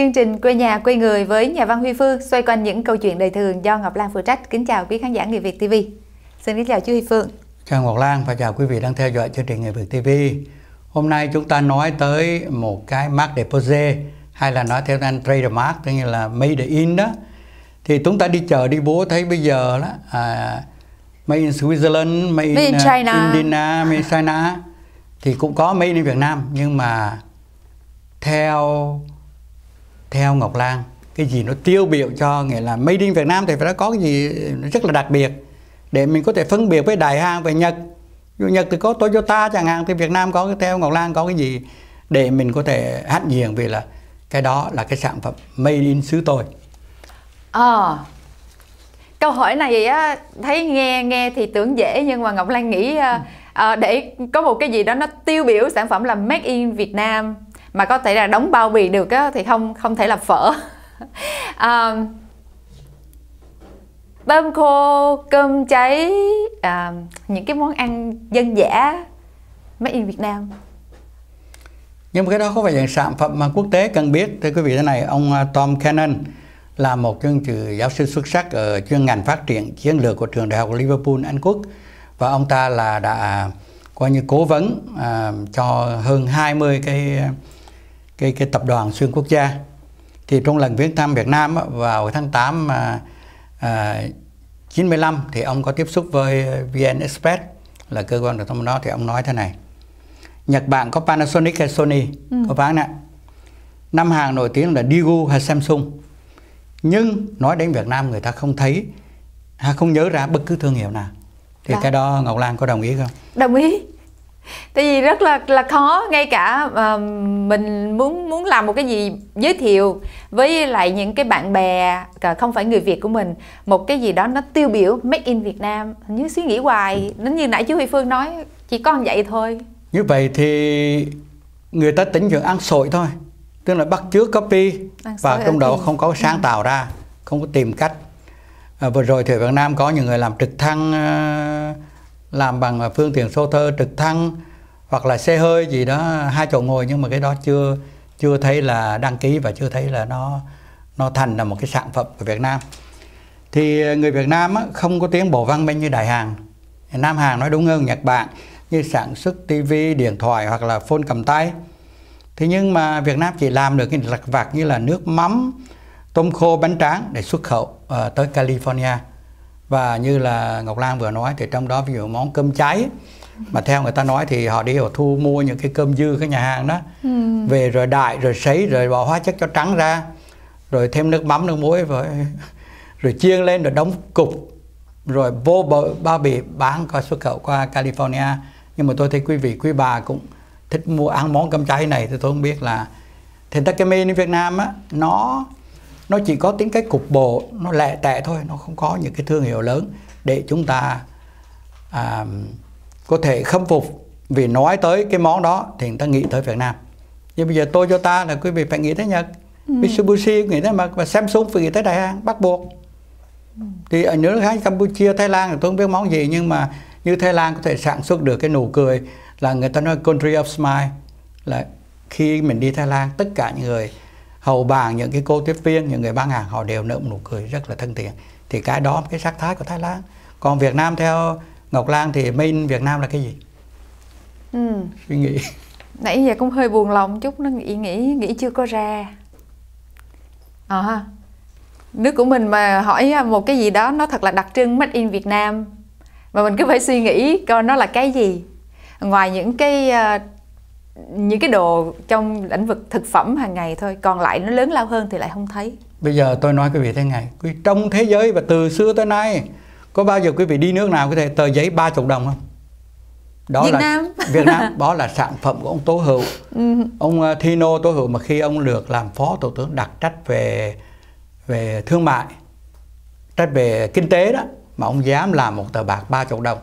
Chương trình Quê nhà quê người với nhà văn Huy Phương xoay quanh những câu chuyện đời thường do Ngọc Lan phụ trách. Kính chào quý khán giả Người Việt TV. Xin kính chào chú Huy Phương. Chào Ngọc Lan và chào quý vị đang theo dõi chương trình Người Việt TV. Hôm nay chúng ta nói tới một cái mark deposit hay là nói theo anh trademark tức là made in đó. Thì chúng ta đi chợ đi bố thấy bây giờ đó à, made in Switzerland, made in, made in à, China, Indiana, made in China thì cũng có made in Việt Nam nhưng mà theo theo Ngọc Lan cái gì nó tiêu biểu cho nghĩa là made in Việt Nam thì phải có cái gì rất là đặc biệt để mình có thể phân biệt với đại hàng về Nhật dù Nhật thì có Toyota chẳng hạn thì Việt Nam có cái theo Ngọc Lan có cái gì để mình có thể hãnh diện vì là cái đó là cái sản phẩm made in xứ tôi à, câu hỏi này á thấy nghe nghe thì tưởng dễ nhưng mà Ngọc Lan nghĩ à, để có một cái gì đó nó tiêu biểu sản phẩm là made in Việt Nam mà có thể là đóng bao bì được á, thì không không thể là phở à, tôm khô cơm cháy à, những cái món ăn dân dã made in Việt Nam nhưng cái đó có phải dạng sản phẩm mà quốc tế cần biết thưa quý vị thế này ông à, Tom Cannon là một chương trừ giáo sư xuất sắc ở chuyên ngành phát triển chiến lược của trường đại học Liverpool Anh Quốc và ông ta là đã à, coi như cố vấn à, cho hơn 20 cái cái cái tập đoàn xuyên quốc gia thì trong lần viếng thăm Việt Nam vào tháng 8 mà à, 95 à, thì ông có tiếp xúc với VN Express là cơ quan truyền thông đó thì ông nói thế này Nhật Bản có Panasonic hay Sony ừ. có bán vâng nè năm hàng nổi tiếng là Daegu hay Samsung nhưng nói đến Việt Nam người ta không thấy à, không nhớ ra bất cứ thương hiệu nào thì à. cái đó Ngọc Lan có đồng ý không? Đồng ý tại vì rất là là khó ngay cả uh, mình muốn muốn làm một cái gì giới thiệu với lại những cái bạn bè không phải người Việt của mình một cái gì đó nó tiêu biểu made in Việt Nam như suy nghĩ hoài nó như nãy chú Huy Phương nói chỉ còn vậy thôi như vậy thì người ta tính chuyện ăn sội thôi tức là bắt chước copy và trong đó không có sáng ừ. tạo ra không có tìm cách à, vừa rồi thì Việt Nam có những người làm trực thăng uh, làm bằng phương tiện xô thơ trực thăng hoặc là xe hơi gì đó hai chỗ ngồi nhưng mà cái đó chưa chưa thấy là đăng ký và chưa thấy là nó nó thành là một cái sản phẩm của Việt Nam thì người Việt Nam không có tiến bộ văn minh như Đại Hàn Nam Hàn nói đúng hơn Nhật Bản như sản xuất tivi điện thoại hoặc là phone cầm tay thế nhưng mà Việt Nam chỉ làm được cái lặt vặt như là nước mắm tôm khô bánh tráng để xuất khẩu uh, tới California và như là Ngọc Lan vừa nói thì trong đó ví dụ món cơm cháy mà theo người ta nói thì họ đi họ thu mua những cái cơm dư cái nhà hàng đó ừ. về rồi đại rồi sấy rồi bỏ hóa chất cho trắng ra rồi thêm nước mắm nước muối rồi rồi chiên lên rồi đóng cục rồi vô bao bì bán qua xuất khẩu qua California nhưng mà tôi thấy quý vị quý bà cũng thích mua ăn món cơm cháy này thì tôi không biết là thì ta cái menu Việt Nam á nó nó chỉ có tính cách cục bộ nó lẻ tẻ thôi nó không có những cái thương hiệu lớn để chúng ta à, có thể khâm phục vì nói tới cái món đó thì người ta nghĩ tới Việt Nam nhưng bây giờ tôi cho ta là quý vị phải nghĩ tới Nhật ừ. Mitsubishi nghĩ tới Nhật và Samsung phải nghĩ tới Đài an bắt buộc ừ. thì ở những nước khác Campuchia Thái Lan thì tôi không biết món gì nhưng mà như Thái Lan có thể sản xuất được cái nụ cười là người ta nói country of smile là khi mình đi Thái Lan tất cả những người hầu bàn những cái cô tiếp viên những người bán hàng họ đều nở một nụ cười rất là thân thiện thì cái đó cái sắc thái của Thái Lan còn Việt Nam theo Ngọc Lan thì main Việt Nam là cái gì ừ. suy nghĩ nãy giờ cũng hơi buồn lòng chút nó nghĩ nghĩ nghĩ chưa có ra ờ à, nước của mình mà hỏi một cái gì đó nó thật là đặc trưng made in Việt Nam mà mình cứ phải suy nghĩ coi nó là cái gì ngoài những cái ờ, những cái đồ trong lĩnh vực thực phẩm hàng ngày thôi còn lại nó lớn lao hơn thì lại không thấy bây giờ tôi nói quý vị thế này quý trong thế giới và từ xưa tới nay có bao giờ quý vị đi nước nào có thể tờ giấy ba chục đồng không đó Việt là Nam. Việt Nam đó là sản phẩm của ông Tố Hữu ừ. ông ờ, Thino Tố Hữu mà khi ông được làm phó thủ tướng đặc trách về về thương mại trách về kinh tế đó mà ông dám làm một tờ bạc ba chục đồng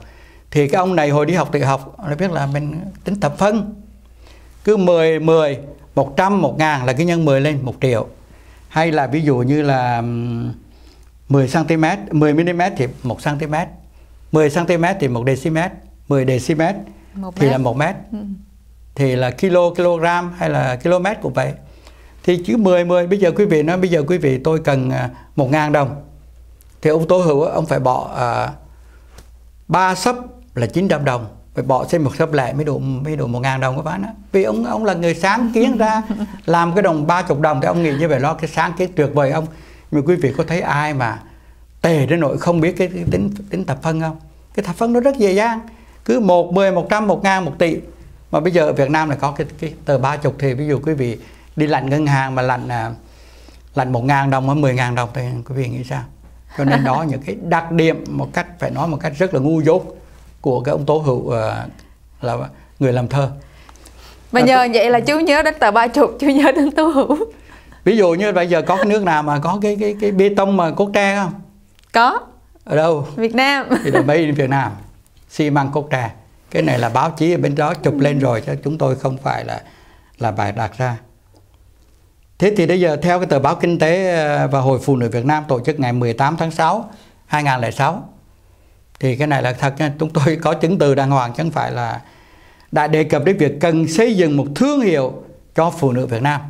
thì cái ông này hồi đi học tự học nó biết là mình tính thập phân cứ 10 10 100 1 ngàn là cái nhân 10 lên 1 triệu hay là ví dụ như là 10 cm 10 mm thì 1 cm 10 cm thì 1 dm 10 dm thì là 1 mét ừ. thì là kilo kg hay là km cũng vậy thì chữ 10 10 bây giờ quý vị nói bây giờ quý vị tôi cần 1 à, ngàn đồng thì ông tố hữu ông phải bỏ à, 3 sấp là 900 đồng phải bỏ thêm một thấp lẻ mới đủ mới đủ một ngàn đồng các bạn á vì ông ông là người sáng kiến ra làm cái đồng ba chục đồng thì ông nghĩ như vậy lo cái sáng kiến tuyệt vời ông mà quý vị có thấy ai mà tề đến nỗi không biết cái, cái tính tính thập phân không cái thập phân nó rất dễ dàng cứ một mười một trăm một ngàn một tỷ mà bây giờ ở Việt Nam là có cái, cái tờ ba chục thì ví dụ quý vị đi lạnh ngân hàng mà lạnh à, lạnh một ngàn đồng hay mười ngàn đồng thì quý vị nghĩ sao cho nên đó những cái đặc điểm một cách phải nói một cách rất là ngu dốt của cái ông tố hữu ờ, là người làm thơ mà à, nhờ à, vậy là chú nhớ đến tờ ba chục chú nhớ đến tố hữu ví dụ như bây giờ có cái nước nào mà có cái cái cái bê tông mà cốt tre không có ở đâu việt nam thì là mấy việt nam xi măng cốt tre cái này là báo chí ở bên đó chụp ừ. lên rồi chứ chúng tôi không phải là là bài đặt ra thế thì bây giờ theo cái tờ báo kinh tế ờ, và hội phụ nữ việt nam tổ chức ngày 18 tháng 6 2006 thì cái này là thật nha chúng tôi có chứng từ đàng hoàng chứ không phải là đã đề cập đến việc cần xây dựng một thương hiệu cho phụ nữ Việt Nam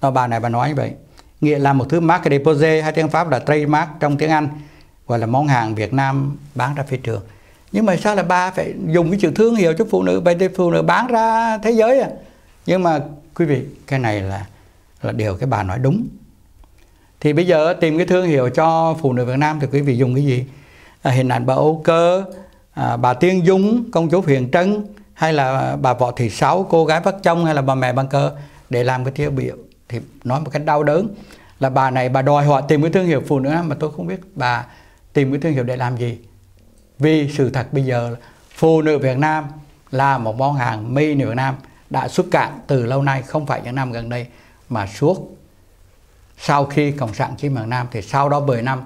đó bà này bà nói như vậy nghĩa là một thứ mark de poser hay tiếng Pháp là trademark trong tiếng Anh gọi là món hàng Việt Nam bán ra thị trường nhưng mà sao là bà phải dùng cái chữ thương hiệu cho phụ nữ vậy thì phụ nữ bán ra thế giới à nhưng mà quý vị cái này là là điều cái bà nói đúng thì bây giờ tìm cái thương hiệu cho phụ nữ Việt Nam thì quý vị dùng cái gì À, hình ảnh bà Âu Cơ, à, bà Tiên Dung, công chúa Huyền Trân hay là bà Võ Thị Sáu, cô gái Bắc Trong hay là bà mẹ Băng Cơ để làm cái tiêu biểu thì nói một cách đau đớn là bà này bà đòi họ tìm cái thương hiệu phụ nữ mà tôi không biết bà tìm cái thương hiệu để làm gì vì sự thật bây giờ là phụ nữ Việt Nam là một món hàng mi nữ Việt Nam đã xuất cạn từ lâu nay không phải những năm gần đây mà suốt sau khi Cộng sản chiếm miền Nam thì sau đó 10 năm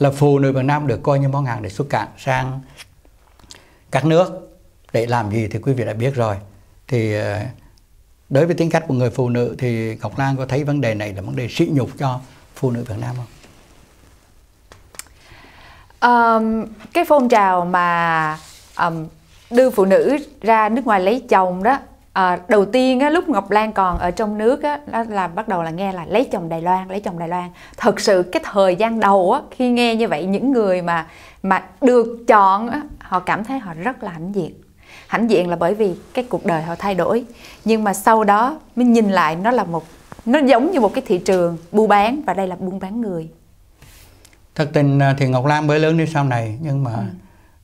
là phụ nữ Việt Nam được coi như món hàng để xuất cảng sang các nước để làm gì thì quý vị đã biết rồi thì ờ, đối với tính cách của người phụ nữ thì Ngọc Lan có thấy vấn đề này là vấn đề sỉ nhục cho phụ nữ Việt Nam không? Um, cái phong trào mà um, đưa phụ nữ ra nước ngoài lấy chồng đó à, đầu tiên á, lúc Ngọc Lan còn ở trong nước á, đó là bắt đầu là nghe là lấy chồng Đài Loan lấy chồng Đài Loan thật sự cái thời gian đầu á, khi nghe như vậy những người mà mà được chọn á, họ cảm thấy họ rất là hãnh diện hãnh diện là bởi vì cái cuộc đời họ thay đổi nhưng mà sau đó mới nhìn lại nó là một nó giống như một cái thị trường buôn bán và đây là buôn bán người thật tình à, thì Ngọc Lan mới lớn đi sau này nhưng mà ừ.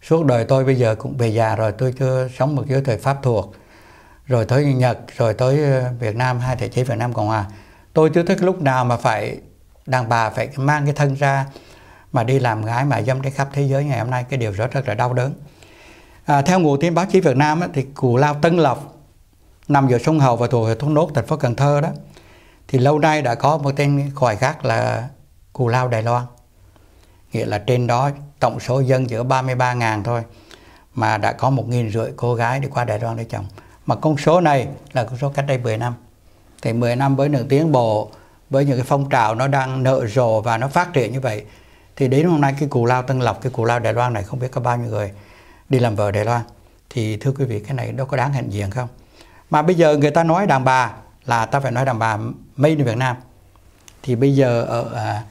suốt đời tôi bây giờ cũng về già rồi tôi chưa sống một giới thời pháp thuộc rồi tới Nhật rồi tới ờ, Việt Nam hai thể chế Việt Nam Cộng Hòa tôi chưa thích lúc nào mà phải đàn bà phải mang cái thân ra mà đi làm gái mà dâm đi khắp thế giới ngày hôm nay cái điều rất rất là đau đớn à, theo nguồn tin báo chí Việt Nam thì cù lao Tân Lộc nằm giữa sông Hậu và thuộc huyện Thốt Nốt thành phố Cần Thơ đó thì lâu nay đã có một tên gọi khác là cù lao Đài Loan nghĩa là trên đó tổng số dân giữa 33.000 thôi mà đã có một nghìn rưỡi cô gái đi qua Đài Loan để chồng mà con số này là con số cách đây 10 năm thì 10 năm với những tiến bộ với những cái phong trào nó đang nợ rộ và nó phát triển như vậy thì đến hôm nay cái cù lao Tân Lộc cái cù lao Đài Loan này không biết có bao nhiêu người đi làm vợ Đài Loan thì thưa quý vị cái này đâu có đáng hạnh diện không mà bây giờ người ta nói đàn bà là ta phải nói đàn bà made in Việt Nam thì bây giờ ở à,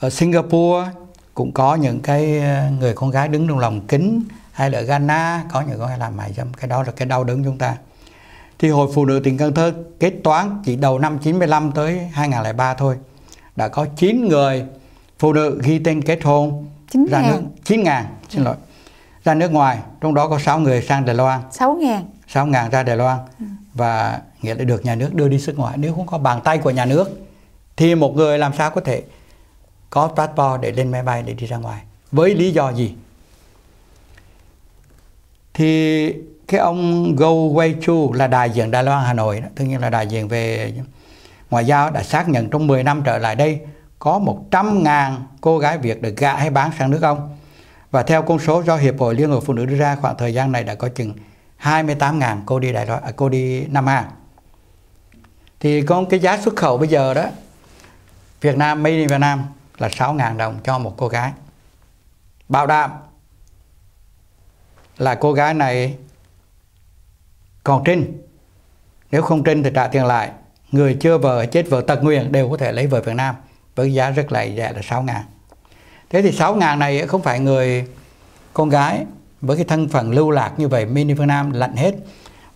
ở Singapore cũng có những cái à, người con gái đứng trong lòng kính hay là Ghana có những cái làm mại dâm cái đó là cái đau đớn chúng ta thì hội phụ nữ tỉnh Cần Thơ kết toán chỉ đầu năm 95 tới 2003 thôi đã có 9 người phụ nữ ghi tên kết hôn 9 ra nước 9 ngàn xin ừ. lỗi ra nước ngoài trong đó có 6 người sang Đài Loan 6 ngàn 6 ngàn ra Đài Loan ừ. và nghĩa là được nhà nước đưa đi xuất ngoại nếu không có bàn tay của nhà nước thì một người làm sao có thể có passport để lên máy bay để đi ra ngoài với lý do gì thì cái ông Go Wei Chu là đại diện Đài Loan Hà Nội đó, tự nhiên là đại diện về ngoại giao đã xác nhận trong 10 năm trở lại đây có 100.000 cô gái Việt được gạ hay bán sang nước ông và theo con số do Hiệp hội Liên hợp Phụ nữ đưa ra khoảng thời gian này đã có chừng 28.000 cô đi Đài Loan, à, cô đi Nam Hà thì con cái giá xuất khẩu bây giờ đó Việt Nam Mỹ Việt Nam là 6.000 đồng cho một cô gái bảo đảm là cô gái này còn trinh nếu không trinh thì trả tiền lại người chưa vợ chết vợ tật nguyền đều có thể lấy vợ Việt Nam với giá rất là rẻ là 6 ngàn thế thì 6 ngàn này không phải người con gái với cái thân phận lưu lạc như vậy mini Việt Nam lạnh hết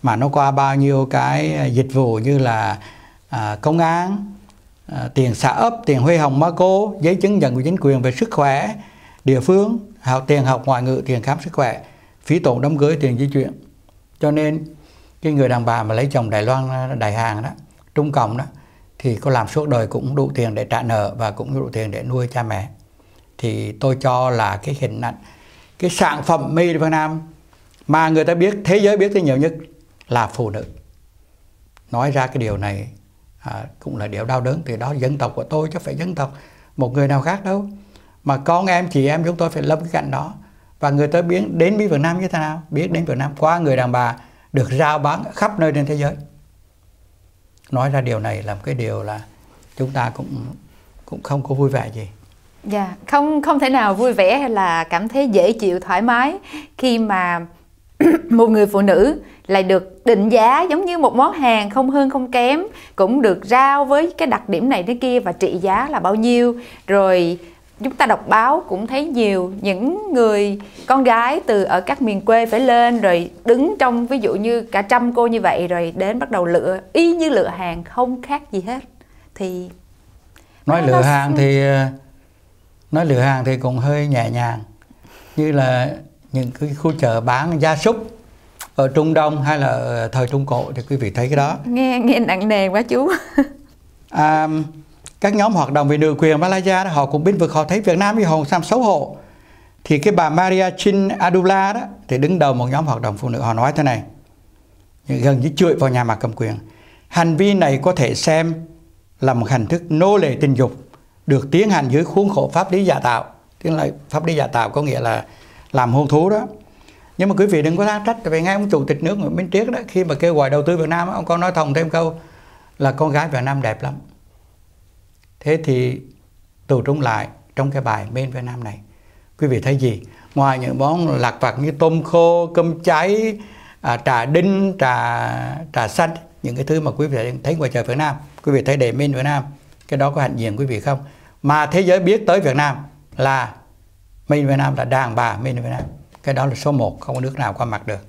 mà nó qua bao nhiêu cái à, dịch vụ như là à, công an à, tiền xã ấp tiền huy hồng ma cô giấy chứng nhận của chính quyền về sức khỏe địa phương học tiền học ngoại ngữ tiền khám sức khỏe phí tổ đám cưới tiền di chuyển cho nên cái người đàn bà mà lấy chồng Đài Loan Đài Hàn đó Trung Cộng đó thì có làm suốt đời cũng đủ tiền để trả nợ và cũng đủ tiền để nuôi cha mẹ thì tôi cho là cái hình ảnh cái sản phẩm mì Việt Nam mà người ta biết thế giới biết tới nhiều nhất là phụ nữ nói ra cái điều này à, cũng là điều đau đớn từ đó dân tộc của tôi chứ phải dân tộc một người nào khác đâu mà con em chị em chúng tôi phải lâm cái cạnh đó và người ta biết đến với Việt Nam như thế nào biết đến Việt Nam qua người đàn bà được giao bán khắp nơi trên thế giới nói ra điều này là một cái điều là chúng ta cũng cũng không có vui vẻ gì dạ yeah, không không thể nào vui vẻ hay là cảm thấy dễ chịu thoải mái khi mà một người phụ nữ lại được định giá giống như một món hàng không hơn không kém cũng được giao với cái đặc điểm này thế kia và trị giá là bao nhiêu rồi chúng ta đọc báo cũng thấy nhiều những người con gái từ ở các miền quê phải lên rồi đứng trong ví dụ như cả trăm cô như vậy rồi đến bắt đầu lựa y như lựa hàng không khác gì hết thì nói lựa nó... hàng thì nói lựa hàng thì cũng hơi nhẹ nhàng như là những cái khu chợ bán gia súc ở Trung Đông hay là thời Trung Cổ thì quý vị thấy cái đó nghe nghe nặng nề quá chú à, các nhóm hoạt động về nữ quyền Malaysia đó, họ cũng biết vực họ thấy Việt Nam với Hồng Sam xấu hổ thì cái bà Maria Chin Adula đó thì đứng đầu một nhóm hoạt động phụ nữ họ nói thế này gần như chửi vào nhà mà cầm quyền hành vi này có thể xem là một hình thức nô lệ tình dục được tiến hành dưới khuôn khổ pháp lý giả tạo tức là pháp lý giả tạo có nghĩa là làm hôn thú đó nhưng mà quý vị đừng có la trách vì ngay ông chủ tịch nước Nguyễn Minh Triết đó khi mà kêu gọi đầu tư Việt Nam ông có nói thòng thêm câu là con gái Việt Nam đẹp lắm Thế thì tụ trung lại trong cái bài Made Việt Nam này, quý vị thấy gì? Ngoài những món lạc vặt như tôm khô, cơm cháy, à, trà đinh, trà trà xanh, những cái thứ mà quý vị thấy ngoài trời Việt Nam, quý vị thấy đề Made Việt Nam, cái đó có hạnh diện quý vị không? Mà thế giới biết tới Việt Nam là Made Việt Nam là đàn bà Made Việt Nam. Cái đó là số 1, không có nước nào qua mặt được.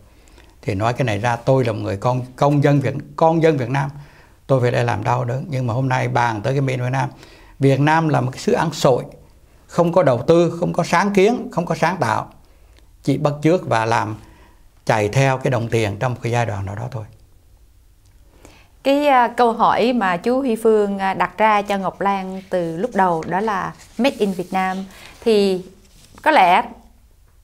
Thì nói cái này ra tôi là một người con công dân Việt con dân Việt Nam tôi về đây làm đau đớn nhưng mà hôm nay bàn tới cái miền Việt Nam Việt Nam là một cái xứ ăn sội không có đầu tư không có sáng kiến không có sáng tạo chỉ bắt chước và làm chạy theo cái đồng tiền trong một cái giai đoạn nào đó thôi cái à, câu hỏi mà chú Huy Phương à, đặt ra cho Ngọc Lan từ lúc đầu đó là made in Việt Nam thì có lẽ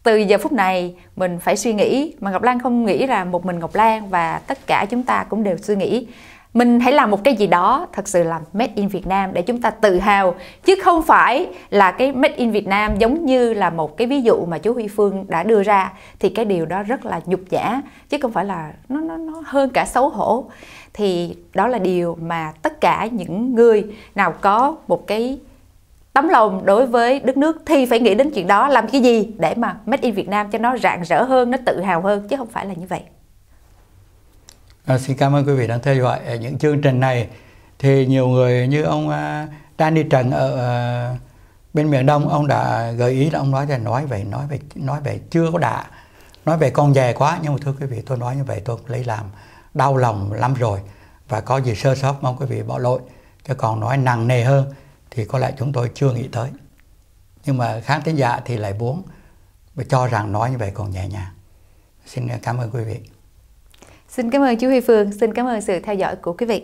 từ giờ phút này mình phải suy nghĩ mà Ngọc Lan không nghĩ là một mình Ngọc Lan và tất cả chúng ta cũng đều suy nghĩ mình hãy làm một cái gì đó thật sự là made in Việt Nam để chúng ta tự hào chứ không phải là cái made in Việt Nam giống như là một cái ví dụ mà chú Huy Phương đã đưa ra thì cái điều đó rất là nhục nhã chứ không phải là nó nó nó hơn cả xấu hổ thì đó là điều mà tất cả những người nào có một cái tấm lòng đối với đất nước thì phải nghĩ đến chuyện đó làm cái gì để mà made in Việt Nam cho nó rạng rỡ hơn nó tự hào hơn chứ không phải là như vậy À, xin cảm ơn quý vị đang theo dõi ở à, những chương trình này thì nhiều người như ông uh, Danny Trần ở uh, bên miền Đông ông đã gợi ý là ông nói là nói về nói về nói về chưa có đã nói về con dè quá nhưng mà thưa quý vị tôi nói như vậy tôi lấy làm đau lòng lắm rồi và có gì sơ sót mong quý vị bỏ lỗi chứ còn nói nặng nề hơn thì có lẽ chúng tôi chưa nghĩ tới nhưng mà khán thính giả thì lại muốn cho rằng nói như vậy còn nhẹ nhàng xin cảm ơn quý vị Xin cảm ơn chú Huy Phương, xin cảm ơn sự theo dõi của quý vị.